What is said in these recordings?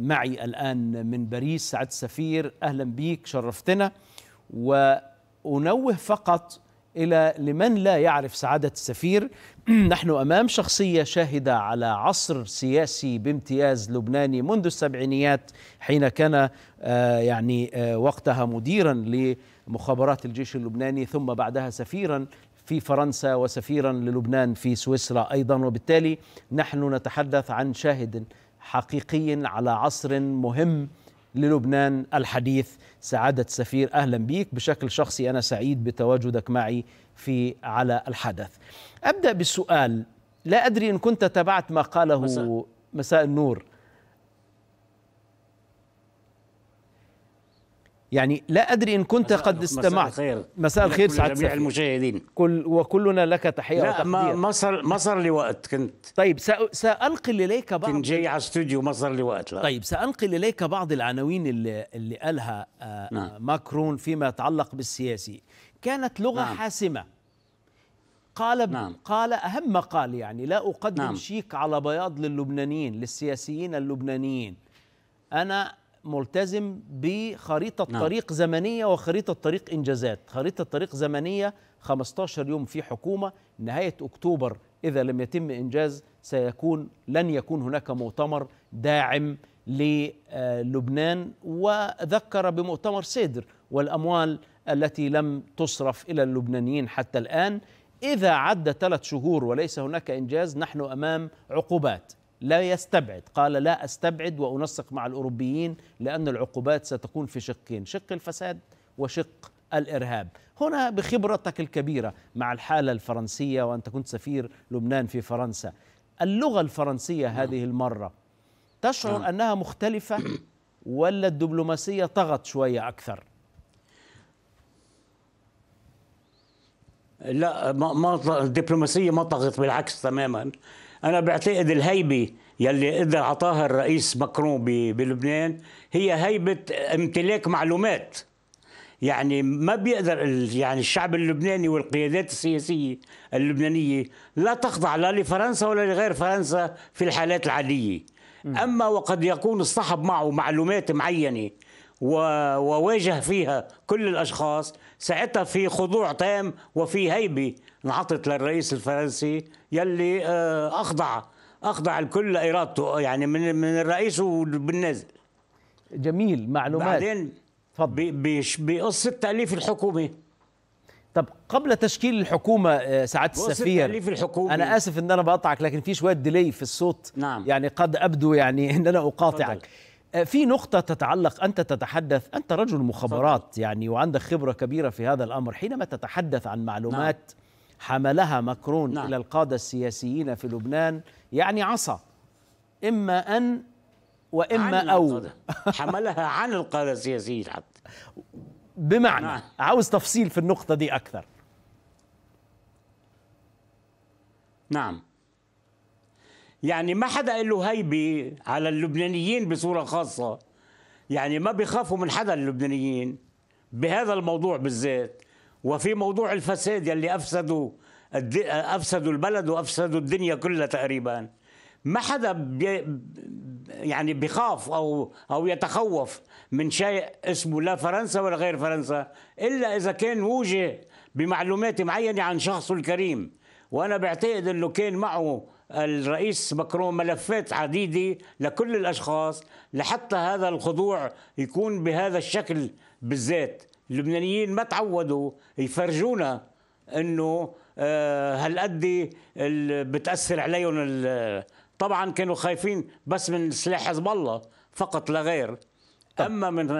معي الآن من باريس سعد سفير أهلا بيك شرفتنا وأنوه فقط إلى لمن لا يعرف سعادة السفير نحن أمام شخصية شاهدة على عصر سياسي بامتياز لبناني منذ السبعينيات حين كان آه، يعني آه، وقتها مديرا لمخابرات الجيش اللبناني ثم بعدها سفيرا في فرنسا وسفيرا للبنان في سويسرا أيضا وبالتالي نحن نتحدث عن شاهد حقيقي على عصر مهم للبنان الحديث سعادة سفير أهلا بك بشكل شخصي أنا سعيد بتواجدك معي في على الحدث أبدأ بالسؤال لا أدري إن كنت تابعت ما قاله مساء, مساء النور يعني لا أدري إن كنت قد استمعت مساء الخير مساء الخير سعد جميع المشاهدين كل وكلنا لك تحية لا ما ما صار ما صار لي وقت كنت طيب سأنقل إليك بعض كنت جاي على استوديو ما صار لي وقت لا طيب سأنقل إليك بعض العناوين اللي, اللي قالها آه، نعم. ماكرون فيما يتعلق بالسياسي كانت لغة نعم. حاسمة قال نعم. قال أهم ما قال يعني لا أقدم نعم. شيك على بياض للبنانيين للسياسيين اللبنانيين أنا ملتزم بخريطة نعم. طريق زمنية وخريطة طريق إنجازات خريطة طريق زمنية 15 يوم في حكومة نهاية أكتوبر إذا لم يتم إنجاز سيكون لن يكون هناك مؤتمر داعم للبنان وذكر بمؤتمر سيدر والأموال التي لم تصرف إلى اللبنانيين حتى الآن إذا عدى ثلاث شهور وليس هناك إنجاز نحن أمام عقوبات لا يستبعد قال لا أستبعد وأنسق مع الأوروبيين لأن العقوبات ستكون في شقين شق الفساد وشق الارهاب. هنا بخبرتك الكبيره مع الحاله الفرنسيه وانت كنت سفير لبنان في فرنسا، اللغه الفرنسيه نعم. هذه المره تشعر نعم. انها مختلفه ولا الدبلوماسيه طغت شويه اكثر؟ لا ما ما الدبلوماسيه ما طغت بالعكس تماما انا بعتقد الهيبه يلي قدر عطاها الرئيس مكرون بلبنان هي هيبه امتلاك معلومات يعني ما بيقدر يعني الشعب اللبناني والقيادات السياسيه اللبنانيه لا تخضع لا لفرنسا ولا لغير فرنسا في الحالات العاديه اما وقد يكون اصطحب معه معلومات معينه وواجه فيها كل الأشخاص ساعتها في خضوع تام وفي هيبة انعطت للرئيس الفرنسي يلي آه، أخضع أخضع الكل لإرادته يعني من من الرئيس وبالنازل جميل معلومات بعدين تفضل بقصة تأليف الحكومة طب قبل تشكيل الحكومه آه، سعاده السفير تأليف الحكومة. انا اسف ان انا بقطعك لكن في شويه ديلي في الصوت نعم. يعني قد ابدو يعني ان انا اقاطعك فضل. آه، في نقطة تتعلق أنت تتحدث أنت رجل مخابرات يعني وعندك خبرة كبيرة في هذا الأمر حينما تتحدث عن معلومات نعم. حملها مكرون نعم. إلى القادة السياسيين في لبنان يعني عصا إما أن وإما أو حملها عن القادة السياسيين حتى بمعنى نعم. عاوز تفصيل في النقطة دي أكثر نعم يعني ما حدا له هيبه على اللبنانيين بصوره خاصه يعني ما بيخافوا من حدا اللبنانيين بهذا الموضوع بالذات وفي موضوع الفساد يلي افسدوا افسدوا البلد وافسدوا الدنيا كلها تقريبا ما حدا بي يعني بخاف او او يتخوف من شيء اسمه لا فرنسا ولا غير فرنسا الا اذا كان وجه بمعلومات معينه عن شخصه الكريم وانا بعتقد انه كان معه الرئيس مكرون ملفات عديده لكل الاشخاص لحتى هذا الخضوع يكون بهذا الشكل بالذات اللبنانيين ما تعودوا يفرجونا انه آه، هالقد بتاثر عليهم طبعا كانوا خايفين بس من سلاح حزب الله فقط لا غير اما من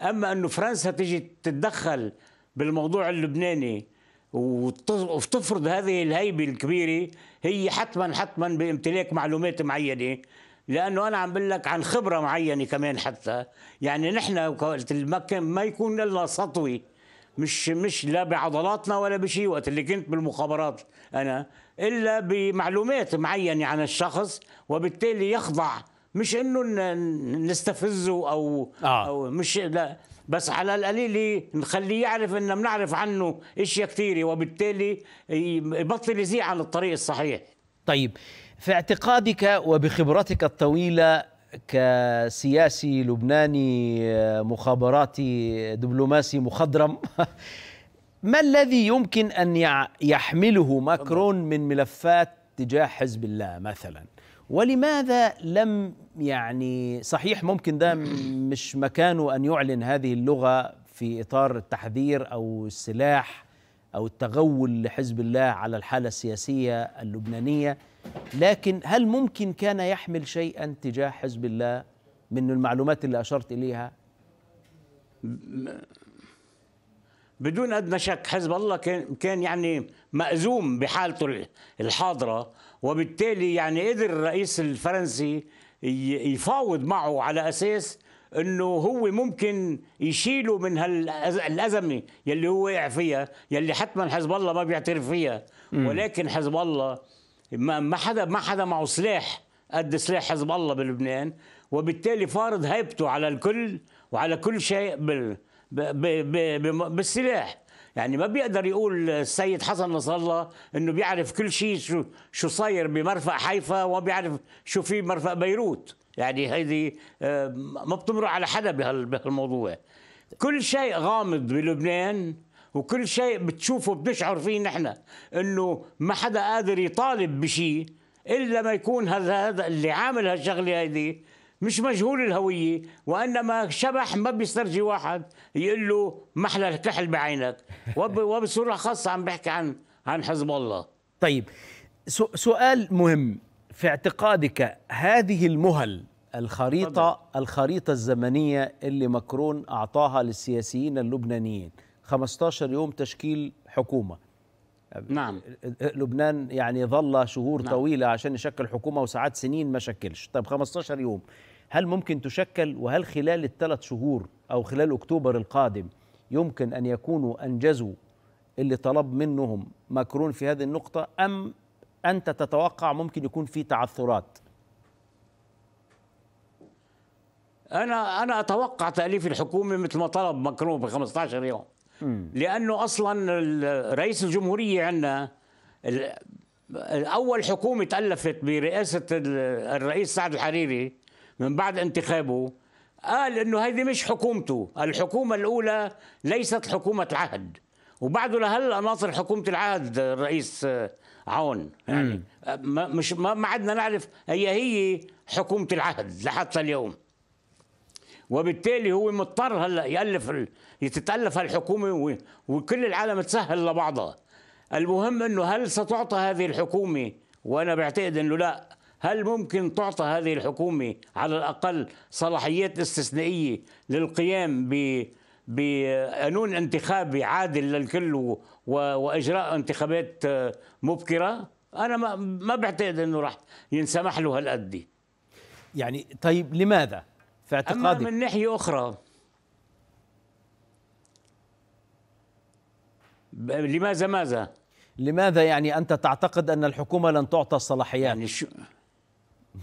اما انه فرنسا تيجي تتدخل بالموضوع اللبناني وتفرض هذه الهيبه الكبيره هي حتما حتما بامتلاك معلومات معينه لانه انا عم بقول لك عن خبره معينه كمان حتى يعني نحن المكان ما يكون الا سطوي مش مش لا بعضلاتنا ولا بشيء وقت اللي كنت بالمخابرات انا الا بمعلومات معينه عن الشخص وبالتالي يخضع مش انه نستفزه او آه. او مش لا بس على القليل نخليه يعرف انه بنعرف عنه اشياء كثيره وبالتالي يبطل يزيع عن الطريق الصحيح طيب في اعتقادك وبخبرتك الطويله كسياسي لبناني مخابراتي دبلوماسي مخضرم ما الذي يمكن ان يحمله ماكرون من ملفات تجاه حزب الله مثلا ولماذا لم يعني صحيح ممكن ده مش مكانه ان يعلن هذه اللغه في اطار التحذير او السلاح او التغول لحزب الله على الحاله السياسيه اللبنانيه لكن هل ممكن كان يحمل شيئا تجاه حزب الله من المعلومات اللي اشرت اليها بدون ادنى شك حزب الله كان كان يعني مأزوم بحالته الحاضره وبالتالي يعني قدر الرئيس الفرنسي يفاوض معه على اساس انه هو ممكن يشيله من هالازمه يلي هو وقع فيها يلي حتما حزب الله ما بيعترف فيها ولكن حزب الله ما حدا ما حدا معه سلاح قد سلاح حزب الله بلبنان وبالتالي فارض هيبته على الكل وعلى كل شيء بال بالسلاح يعني ما بيقدر يقول السيد حسن نصر الله انه بيعرف كل شيء شو شو صاير بمرفأ حيفا وبيعرف شو في مرفأ بيروت يعني هذه آه، ما بتمر على حدا بهالموضوع كل شيء غامض بلبنان وكل شيء بتشوفه بنشعر فيه نحن انه ما حدا قادر يطالب بشيء الا ما يكون هذا هذا اللي عامل هالشغله هيدي مش مجهول الهوية وإنما شبح ما بيسترجي واحد يقول له محلى الكحل بعينك وبصورة خاصة عم بحكي عن عن حزب الله طيب سؤال مهم في اعتقادك هذه المهل الخريطة طبعا. الخريطة الزمنية اللي مكرون أعطاها للسياسيين اللبنانيين 15 يوم تشكيل حكومة نعم لبنان يعني ظل شهور نعم. طويلة عشان يشكل حكومة وساعات سنين ما شكلش طيب 15 يوم هل ممكن تشكل وهل خلال الثلاث شهور أو خلال أكتوبر القادم يمكن أن يكونوا أنجزوا اللي طلب منهم ماكرون في هذه النقطة أم أنت تتوقع ممكن يكون في تعثرات أنا أنا أتوقع تأليف الحكومة مثل ما طلب ماكرون ب 15 يوم لأنه أصلا رئيس الجمهورية عندنا أول حكومة تألفت برئاسة الرئيس سعد الحريري من بعد انتخابه قال انه هذه مش حكومته الحكومه الاولى ليست حكومه عهد وبعده لهلا ناصر حكومه العهد الرئيس آه، عون يعني مش ما عدنا نعرف هي هي حكومه العهد لحتى اليوم وبالتالي هو مضطر هلا يالف تتالف هالحكومه وكل العالم تسهل لبعضها المهم انه هل ستعطى هذه الحكومه وانا بعتقد انه لا هل ممكن تعطى هذه الحكومة على الأقل صلاحيات استثنائية للقيام ب بقانون انتخابي عادل للكل واجراء انتخابات آه، مبكره انا ما ما بعتقد انه راح ينسمح له هالقد يعني طيب لماذا في اعتقادك اما من ناحيه اخرى لماذا ماذا لماذا يعني انت تعتقد ان الحكومه لن تعطى الصلاحيات يعني شو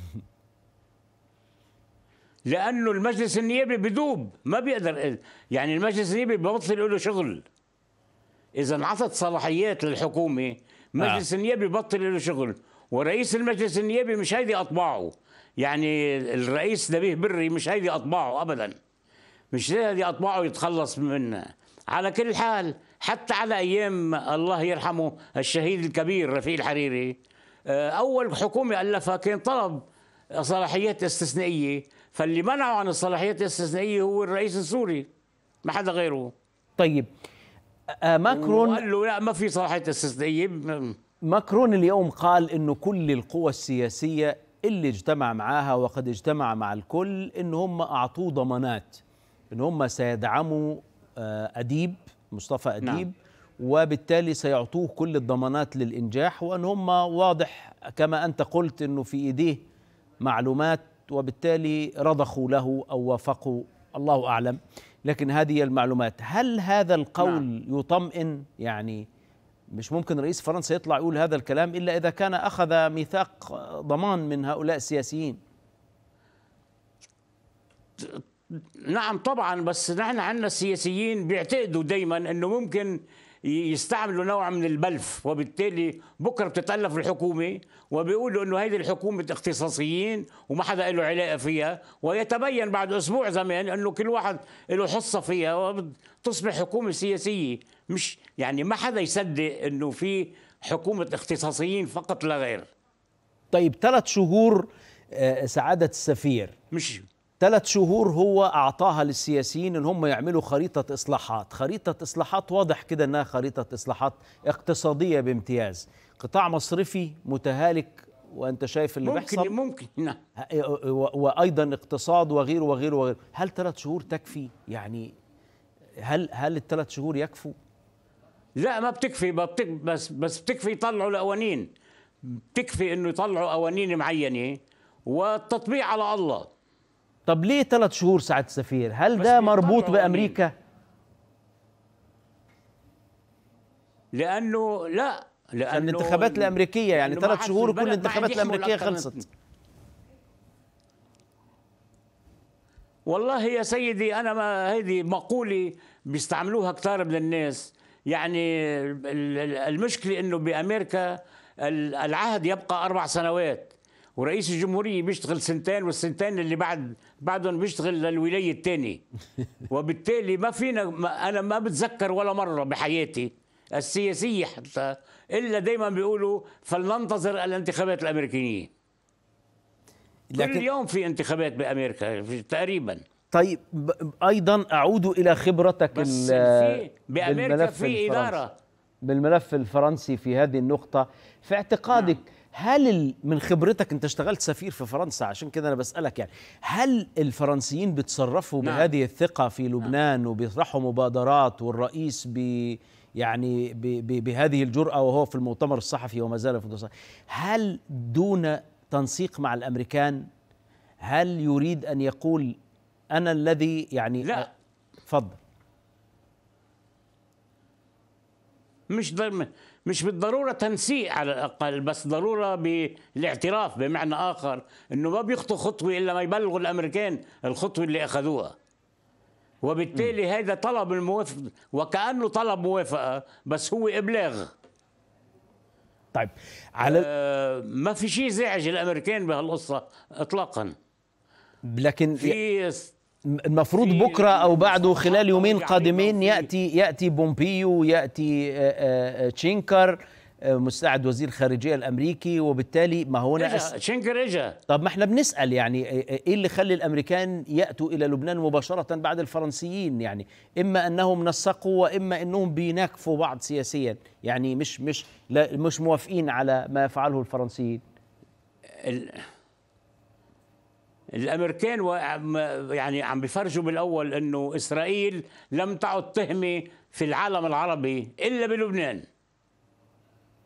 لانه المجلس النيابي بدوب ما بيقدر يعني المجلس النيابي ببطل له شغل اذا انعطت صلاحيات للحكومه مجلس آه. النيابي بطل له شغل ورئيس المجلس النيابي مش هيدي اطباعه يعني الرئيس نبيه بري مش هيدي اطباعه ابدا مش هيدي اطباعه يتخلص منها على كل حال حتى على ايام الله يرحمه الشهيد الكبير رفيق الحريري آه، اول حكومه الفها كان طلب صلاحيات استثنائيه فاللي منعه عن الصلاحيات الاستثنائيه هو الرئيس السوري ما حدا غيره طيب آه، ماكرون قال له لا ما في صلاحيات استثنائيه ماكرون اليوم قال انه كل القوى السياسيه اللي اجتمع معاها وقد اجتمع مع الكل ان هم اعطوه ضمانات ان هم سيدعموا آه، اديب مصطفى اديب نعم. وبالتالي سيعطوه كل الضمانات للإنجاح وأن هم واضح كما أنت قلت أنه في إيديه معلومات وبالتالي رضخوا له أو وافقوا الله أعلم لكن هذه المعلومات هل هذا القول نعم. يطمئن يعني مش ممكن رئيس فرنسا يطلع يقول هذا الكلام إلا إذا كان أخذ ميثاق ضمان من هؤلاء السياسيين نعم طبعا بس نحن عندنا السياسيين بيعتقدوا دايما أنه ممكن يستعملوا نوع من البلف وبالتالي بكره بتتالف الحكومه وبيقولوا انه هذه الحكومه اختصاصيين وما حدا له علاقه فيها ويتبين بعد اسبوع زمان انه كل واحد له حصه فيها وتصبح حكومه سياسيه مش يعني ما حدا يصدق انه في حكومه اختصاصيين فقط لا غير طيب ثلاث شهور آه، سعاده السفير مش ثلاث شهور هو أعطاها للسياسيين إن هم يعملوا خريطة إصلاحات خريطة إصلاحات واضح كده إنها خريطة إصلاحات اقتصادية بامتياز قطاع مصرفي متهالك وانت شايف اللي ممكن بيحصل ممكن نعم إيه، وايضا اقتصاد وغيره وغيره وغيره هل ثلاث شهور تكفي يعني هل هل الثلاث شهور يكفوا لا ما بتكفي ما بتك بس بس بتكفي يطلعوا القوانين بتكفي انه يطلعوا قوانين معينه والتطبيع على الله طب ليه ثلاث شهور سعاده السفير هل ده مربوط بامريكا لانه لا لانه الانتخابات الامريكيه يعني ثلاث شهور وكل الانتخابات الامريكيه خلصت والله يا سيدي انا ما هذه مقوله بيستعملوها كثار من الناس يعني المشكله انه بامريكا العهد يبقى اربع سنوات ورئيس الجمهوريه بيشتغل سنتين والسنتين اللي بعد بعدهم بيشتغل للولايه الثانيه وبالتالي ما فينا ما انا ما بتذكر ولا مره بحياتي السياسيه حتى الا دائما بيقولوا فلننتظر الانتخابات الامريكيه لكن كل يوم في انتخابات بامريكا تقريبا طيب ايضا اعود الى خبرتك بس في بامريكا في اداره بالملف الفرنسي في هذه النقطه في اعتقادك نعم. هل من خبرتك انت اشتغلت سفير في فرنسا عشان كده انا بسالك يعني هل الفرنسيين بيتصرفوا نعم. بهذه الثقه في نعم. لبنان نعم. وبيطرحوا مبادرات والرئيس بي يعني بي بي بهذه الجراه وهو في المؤتمر الصحفي وما زال في المؤتمر هل دون تنسيق مع الامريكان هل يريد ان يقول انا الذي يعني لا تفضل مش مش بالضروره تنسيق على الاقل بس ضروره بالاعتراف بمعنى اخر انه ما بيخطوا خطوه الا ما يبلغوا الامريكان الخطوه اللي اخذوها وبالتالي هذا طلب الموافقة وكانه طلب موافقه بس هو ابلاغ طيب على آه ما في شيء زعج الامريكان بهالقصه اطلاقا لكن في المفروض بكره او بعده خلال يومين يعني قادمين ياتي ياتي بومبيو ياتي آه، آه، آه، تشينكر مساعد وزير الخارجيه الامريكي وبالتالي ما هو انا تشينكر اجا طب ما احنا بنسال يعني ايه اللي خلي الامريكان ياتوا الى لبنان مباشره بعد الفرنسيين يعني اما انهم نسقوا واما انهم بيناكفوا بعض سياسيا يعني مش مش لا مش موافقين على ما يفعله الفرنسيين ال... الامريكان يعني عم بيفرجوا بالاول انه اسرائيل لم تعد تهمه في العالم العربي الا بلبنان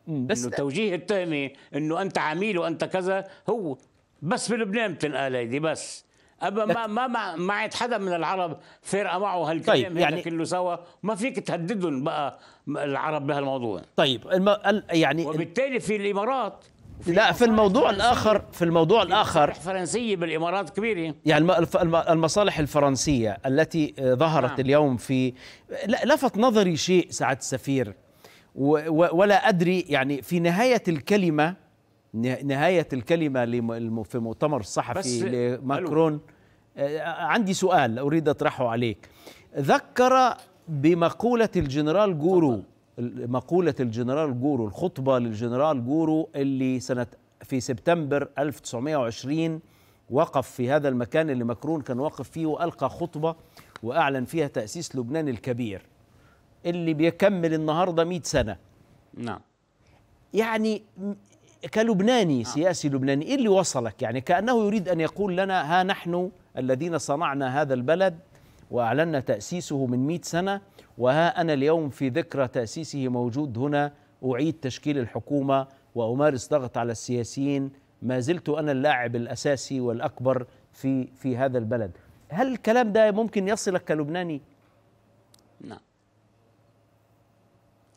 بس انه توجيه التهمه انه انت عميل وانت كذا هو بس بلبنان بتنقال هيدي بس ابا ما ما ما عاد حدا من العرب فارقه معه هالكلام طيب يعني كله سوا ما فيك تهددهم بقى العرب بهالموضوع طيب الم... يعني وبالتالي في الامارات لا في الموضوع الاخر في الموضوع الاخر الفرنسيه بالامارات كبيره إيه؟ يعني المصالح الفرنسيه التي آه، ظهرت آه. اليوم في لفت نظري شيء سعاده السفير ولا ادري يعني في نهايه الكلمه نهايه الكلمه في مؤتمر الصحفي لماكرون آه، عندي سؤال اريد اطرحه عليك ذكر بمقوله الجنرال جورو مقولة الجنرال جورو الخطبة للجنرال جورو اللي سنة في سبتمبر 1920 وقف في هذا المكان اللي مكرون كان واقف فيه وألقى خطبة وأعلن فيها تأسيس لبنان الكبير اللي بيكمل النهاردة 100 سنة نعم يعني كلبناني نعم. سياسي لبناني إيه اللي وصلك يعني كأنه يريد أن يقول لنا ها نحن الذين صنعنا هذا البلد وأعلنا تأسيسه من 100 سنة وها أنا اليوم في ذكرى تأسيسه موجود هنا أعيد تشكيل الحكومة وأمارس ضغط على السياسيين ما زلت أنا اللاعب الأساسي والأكبر في في هذا البلد هل الكلام ده ممكن يصلك كلبناني؟ نعم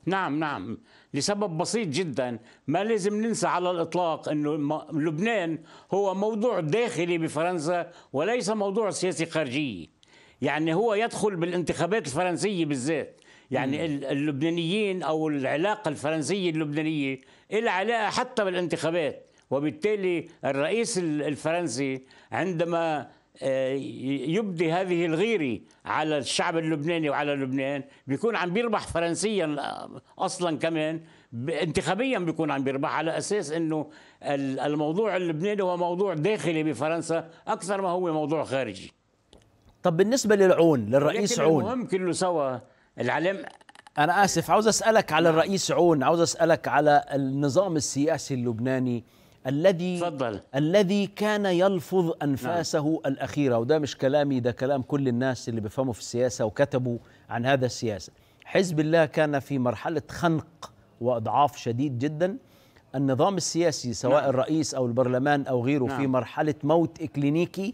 نعم نعم لسبب بسيط جدا ما لازم ننسى على الإطلاق أنه لبنان هو موضوع داخلي بفرنسا وليس موضوع سياسي خارجي يعني هو يدخل بالانتخابات الفرنسية بالذات يعني اللبنانيين أو العلاقة الفرنسية اللبنانية لها علاقة حتى بالانتخابات وبالتالي الرئيس الفرنسي عندما آه، يبدي هذه الغيرة على الشعب اللبناني وعلى لبنان بيكون عم بيربح فرنسيا آه، أصلا كمان انتخابيا بيكون عم بيربح على أساس أنه الموضوع اللبناني هو موضوع داخلي بفرنسا أكثر ما هو موضوع خارجي طب بالنسبه للعون للرئيس عون المهم كله سوا العلم انا اسف عاوز اسالك على نعم. الرئيس عون عاوز اسالك على النظام السياسي اللبناني الذي فضل. الذي كان يلفظ انفاسه نعم. الاخيره وده مش كلامي ده كلام كل الناس اللي بيفهموا في السياسه وكتبوا عن هذا السياسه حزب الله كان في مرحله خنق واضعاف شديد جدا النظام السياسي سواء نعم. الرئيس او البرلمان او غيره نعم. في مرحله موت اكلينيكي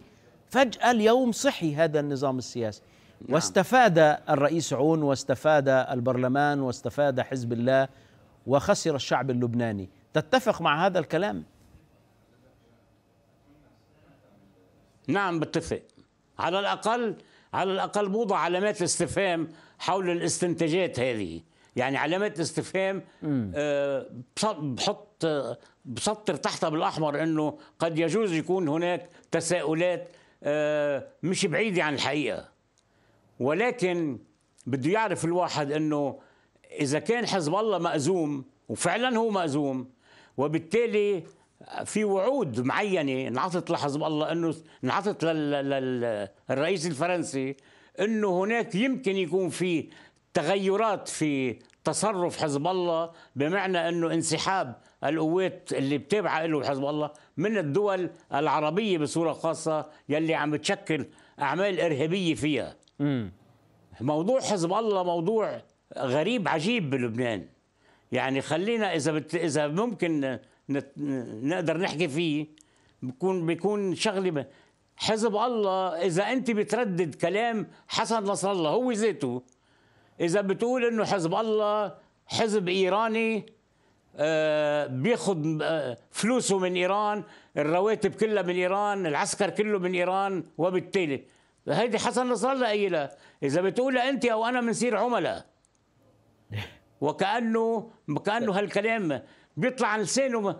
فجأة اليوم صحي هذا النظام السياسي نعم. واستفاد الرئيس عون واستفاد البرلمان واستفاد حزب الله وخسر الشعب اللبناني تتفق مع هذا الكلام نعم بتفق على الأقل على الأقل بوضع علامات استفهام حول الاستنتاجات هذه يعني علامات استفهام آه، بحط بسطر تحتها بالاحمر انه قد يجوز يكون هناك تساؤلات آه، مش بعيدة عن يعني الحقيقة ولكن بده يعرف الواحد أنه إذا كان حزب الله مأزوم وفعلا هو مأزوم وبالتالي في وعود معينة انعطت لحزب الله أنه انعطت للرئيس الفرنسي أنه هناك يمكن يكون في تغيرات في تصرف حزب الله بمعنى أنه انسحاب القوات اللي بتابعة له حزب الله من الدول العربيه بصوره خاصه يلي عم بتشكل اعمال ارهابيه فيها مم. موضوع حزب الله موضوع غريب عجيب بلبنان يعني خلينا اذا بت... اذا ممكن نت... نقدر نحكي فيه بيكون بيكون شغله ب... حزب الله اذا انت بتردد كلام حسن نصر الله هو ذاته اذا بتقول انه حزب الله حزب ايراني آه، بياخذ آه، فلوسه من ايران الرواتب كلها من ايران العسكر كله من ايران وبالتالي هيدي حسن نصر الله قايلها اذا بتقول انت او انا بنصير عملاء وكانه كانه هالكلام بيطلع عن لسانه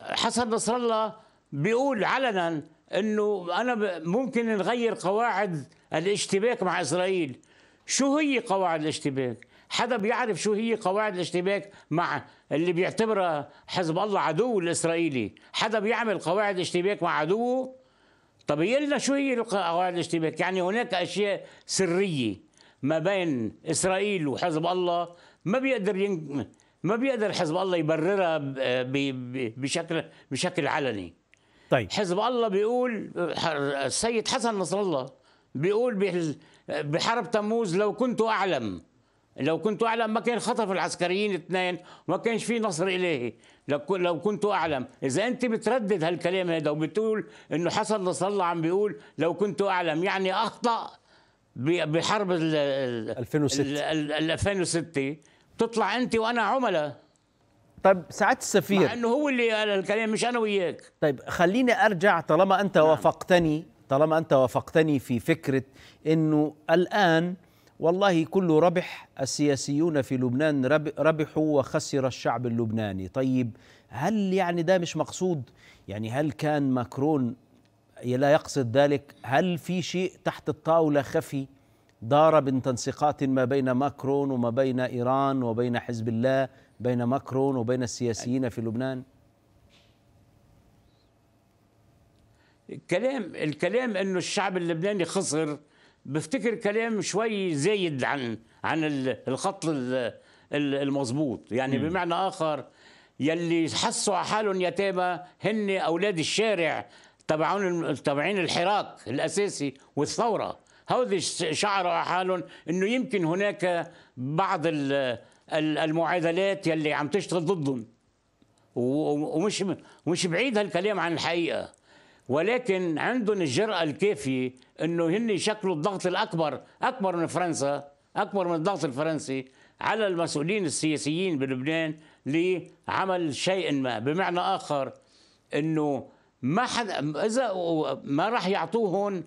حسن نصر الله بيقول علنا انه انا ممكن نغير قواعد الاشتباك مع اسرائيل شو هي قواعد الاشتباك حدا بيعرف شو هي قواعد الاشتباك مع اللي بيعتبرها حزب الله عدو الاسرائيلي حدا بيعمل قواعد اشتباك مع عدوه طب يلنا شو هي قواعد الاشتباك يعني هناك اشياء سريه ما بين اسرائيل وحزب الله ما بيقدر ين... ما بيقدر حزب الله يبررها ب... بشكل بشكل علني طيب حزب الله بيقول السيد حسن نصر الله بيقول بحرب تموز لو كنت اعلم لو كنت اعلم ما كان خطف العسكريين اثنين ما كانش في نصر الهي لو كنت اعلم اذا انت بتردد هالكلام هذا وبتقول انه حسن نصر الله عم بيقول لو كنت اعلم يعني اخطا بحرب ال 2006 ال 2006 تطلع انت وانا عملاء طيب سعاده السفير مع انه هو اللي قال الكلام مش انا وياك طيب خليني ارجع طالما انت نعم. وافقتني طالما انت وافقتني في فكره انه الان والله كل ربح السياسيون في لبنان ربحوا وخسر الشعب اللبناني طيب هل يعني ده مش مقصود يعني هل كان ماكرون لا يقصد ذلك هل في شيء تحت الطاولة خفي دار من تنسيقات ما بين ماكرون وما بين إيران وبين حزب الله بين ماكرون وبين السياسيين في لبنان الكلام الكلام انه الشعب اللبناني خسر بفتكر كلام شوي زايد عن عن الخط المظبوط يعني م. بمعنى اخر يلي حسوا على حالهم يتامى هن اولاد الشارع تبعون تبعين الحراك الاساسي والثوره هؤلاء شعروا على حالهم انه يمكن هناك بعض المعادلات يلي عم تشتغل ضدهم ومش مش بعيد هالكلام عن الحقيقه ولكن عندهم الجرأة الكافية انه هن يشكلوا الضغط الاكبر اكبر من فرنسا اكبر من الضغط الفرنسي على المسؤولين السياسيين بلبنان لعمل شيء ما بمعنى اخر انه ما حد اذا ما راح يعطوهم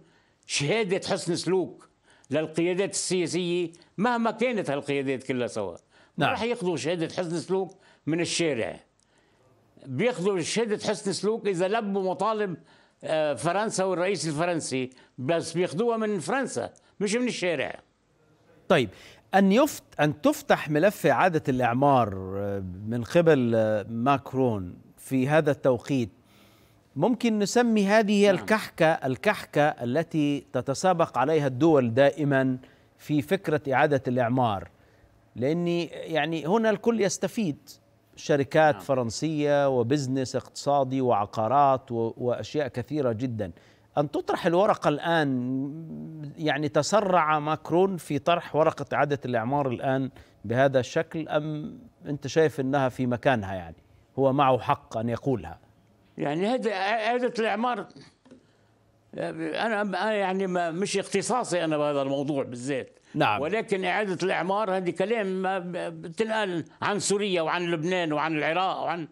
شهاده حسن سلوك للقيادات السياسيه مهما كانت هالقيادات كلها سوا نعم. راح ياخذوا شهاده حسن سلوك من الشارع بياخذوا شهاده حسن سلوك اذا لبوا مطالب فرنسا والرئيس الفرنسي بس بياخدوها من فرنسا مش من الشارع طيب أن يفت أن تفتح ملف إعادة الإعمار آه، من قبل آه، ماكرون في هذا التوقيت ممكن نسمي هذه نعم. الكحكة الكحكة التي تتسابق عليها الدول دائما في فكرة إعادة الإعمار لأني يعني هنا الكل يستفيد شركات نعم. فرنسية وبزنس اقتصادي وعقارات وأشياء كثيرة جدا أن تطرح الورقة الآن يعني تسرع ماكرون في طرح ورقة إعادة الإعمار الآن بهذا الشكل أم أنت شايف أنها في مكانها يعني هو معه حق أن يقولها يعني هذه إعادة الإعمار انا يعني ما مش اختصاصي انا بهذا الموضوع بالذات نعم ولكن اعاده الاعمار هذه كلام ما بتنقال عن سوريا وعن لبنان وعن العراق وعن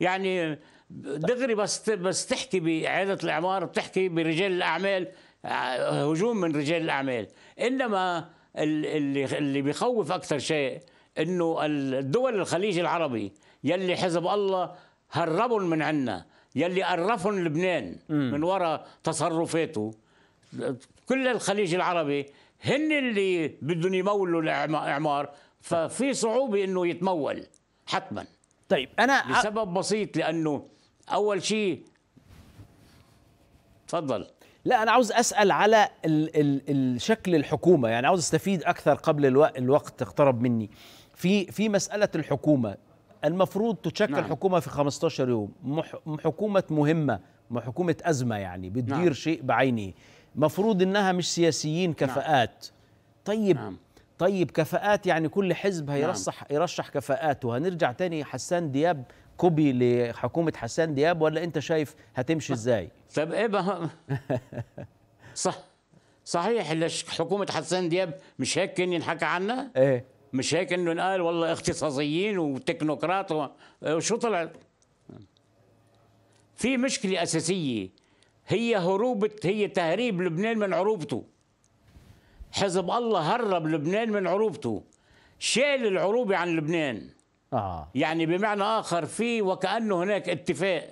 يعني دغري بس بس تحكي باعاده الاعمار بتحكي برجال الاعمال آه، هجوم من رجال الاعمال انما اللي اللي بيخوف اكثر شيء انه الدول الخليج العربي يلي حزب الله هربوا من عندنا يلي قرفهم لبنان من وراء تصرفاته كل الخليج العربي هن اللي بدهم يمولوا الاعمار ففي صعوبه انه يتمول حتما طيب انا لسبب بسيط لانه اول شيء تفضل لا انا عاوز اسال على ال ال الشكل الحكومه يعني عاوز استفيد اكثر قبل الوقت اقترب مني في في مساله الحكومه المفروض تشكل نعم. حكومه في 15 يوم حكومه مهمه حكومه ازمه يعني بتدير نعم. شيء بعينه مفروض انها مش سياسيين نعم. كفاءات نعم. طيب نعم. طيب كفاءات يعني كل حزب نعم. هيرشح نعم. يرشح كفاءاته هنرجع تاني حسان دياب كوبي لحكومه حسان دياب ولا انت شايف هتمشي ازاي طب ايه بقى صح صحيح حكومه حسان دياب مش هيك كان ينحكى عنها ايه مش هيك انه قال والله اختصاصيين وتكنوقراط وشو طلع في مشكله اساسيه هي هروبة هي تهريب لبنان من عروبته حزب الله هرب لبنان من عروبته شال العروبة عن لبنان آه. يعني بمعنى آخر في وكأنه هناك اتفاق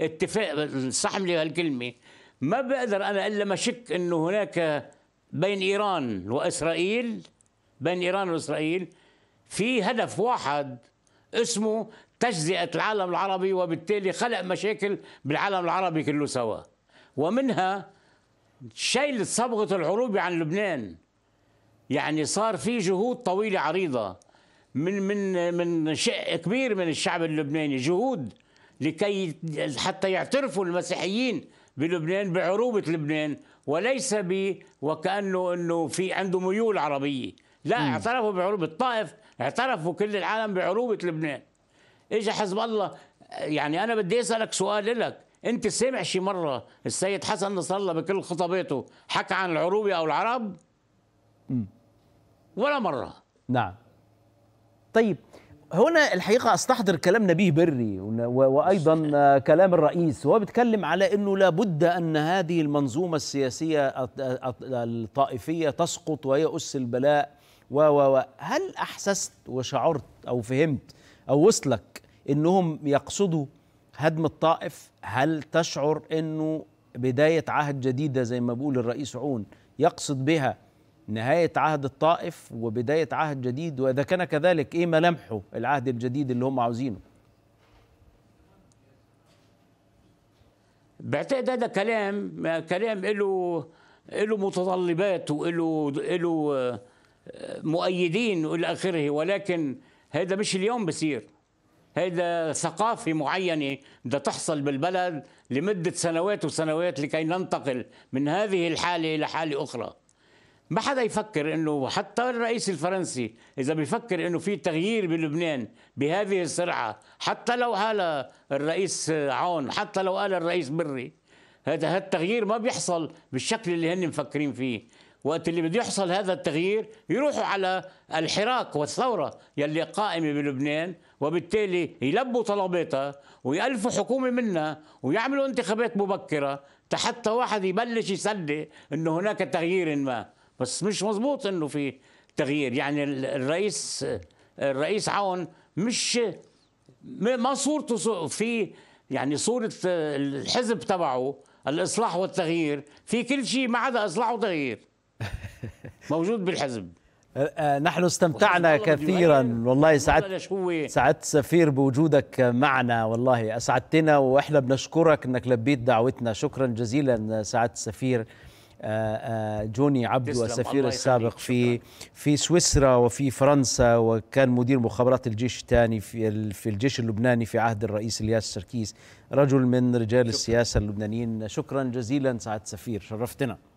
اتفاق صحم لي هالكلمة ما بقدر أنا إلا ما شك أنه هناك بين إيران وإسرائيل بين إيران وإسرائيل في هدف واحد اسمه تجزئة العالم العربي وبالتالي خلق مشاكل بالعالم العربي كله سوا ومنها شيل صبغة العروبة عن لبنان يعني صار في جهود طويلة عريضة من من من شيء كبير من الشعب اللبناني جهود لكي حتى يعترفوا المسيحيين بلبنان بعروبة لبنان وليس ب وكأنه أنه في عنده ميول عربية لا مم. اعترفوا بعروبه الطائف اعترفوا كل العالم بعروبه لبنان اجى حزب الله يعني انا بدي اسالك سؤال لك انت سمع شي مره السيد حسن نصر الله بكل خطاباته حكى عن العروبه او العرب مم. ولا مره نعم طيب هنا الحقيقة أستحضر كلام نبيه بري وأيضا كلام الرئيس وهو بيتكلم على أنه لابد أن هذه المنظومة السياسية الطائفية تسقط وهي أس البلاء و و هل احسست وشعرت او فهمت او وصلك انهم يقصدوا هدم الطائف هل تشعر انه بدايه عهد جديده زي ما بيقول الرئيس عون يقصد بها نهايه عهد الطائف وبدايه عهد جديد واذا كان كذلك ايه ملامحه العهد الجديد اللي هم عاوزينه بعتقد هذا كلام كلام له له متطلبات وله له مؤيدين والى اخره ولكن هذا مش اليوم بصير هذا ثقافة معينة بدها تحصل بالبلد لمدة سنوات وسنوات لكي ننتقل من هذه الحالة إلى حالة أخرى ما حدا يفكر انه حتى الرئيس الفرنسي اذا بيفكر انه في تغيير بلبنان بهذه السرعه حتى لو قال الرئيس عون حتى لو قال الرئيس بري هذا التغيير ما بيحصل بالشكل اللي هن مفكرين فيه وقت اللي بده يحصل هذا التغيير يروحوا على الحراك والثورة يلي قائمة بلبنان وبالتالي يلبوا طلباتها ويألفوا حكومة منها ويعملوا انتخابات مبكرة حتى واحد يبلش يصدق انه هناك تغيير ما بس مش مزبوط انه في تغيير يعني الرئيس الرئيس عون مش ما صورته في يعني صورة الحزب تبعه الإصلاح والتغيير في كل شيء ما عدا إصلاح وتغيير موجود بالحزب أه، أه، نحن استمتعنا كثيرا والله سعدت سعدت سفير بوجودك معنا والله اسعدتنا واحنا بنشكرك انك لبيت دعوتنا شكرا جزيلا سعاده السفير أه، جوني عبدو السفير السابق في في سويسرا وفي فرنسا وكان مدير مخابرات الجيش الثاني في في الجيش اللبناني في عهد الرئيس الياس سركيس رجل من رجال السياسه اللبنانيين شكرا جزيلا سعاده السفير شرفتنا